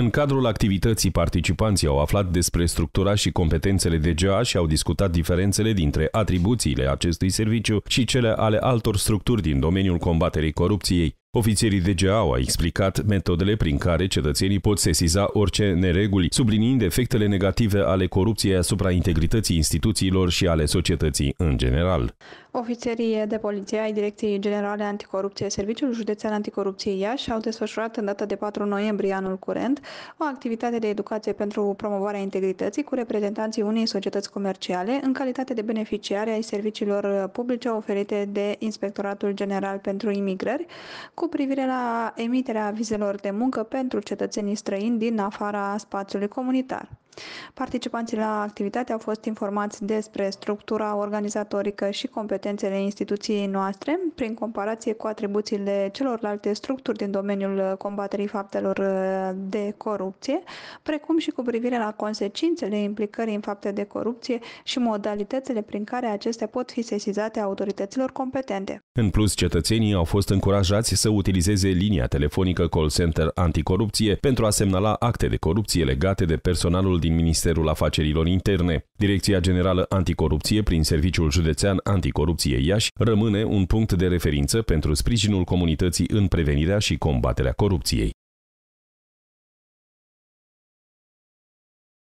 În cadrul activității, participanții au aflat despre structura și competențele DGA și au discutat diferențele dintre atribuțiile acestui serviciu și cele ale altor structuri din domeniul combaterii corupției. Ofițerii DGA au explicat metodele prin care cetățenii pot sesiza orice nereguli, subliniind efectele negative ale corupției asupra integrității instituțiilor și ale societății în general. Ofițerii de poliție ai Direcției Generale Anticorupție Serviciul Județean Anticorupție Iași au desfășurat în data de 4 noiembrie anul curent o activitate de educație pentru promovarea integrității cu reprezentanții unei societăți comerciale în calitate de beneficiare ai serviciilor publice oferite de Inspectoratul General pentru Imigrări cu privire la emiterea vizelor de muncă pentru cetățenii străini din afara spațiului comunitar. Participanții la activitate au fost informați despre structura organizatorică și competențele instituției noastre, prin comparație cu atribuțiile celorlalte structuri din domeniul combaterii faptelor uh, de corupție, precum și cu privire la consecințele implicării în fapte de corupție și modalitățile prin care acestea pot fi sesizate autorităților competente. În plus, cetățenii au fost încurajați să utilizeze linia telefonică call center anticorupție pentru a semnala acte de corupție legate de personalul din Ministerul Afacerilor Interne. Direcția Generală Anticorupție prin Serviciul Județean Anticorupție Iași rămâne un punct de referință pentru sprijinul comunității în prevenirea și combaterea corupției.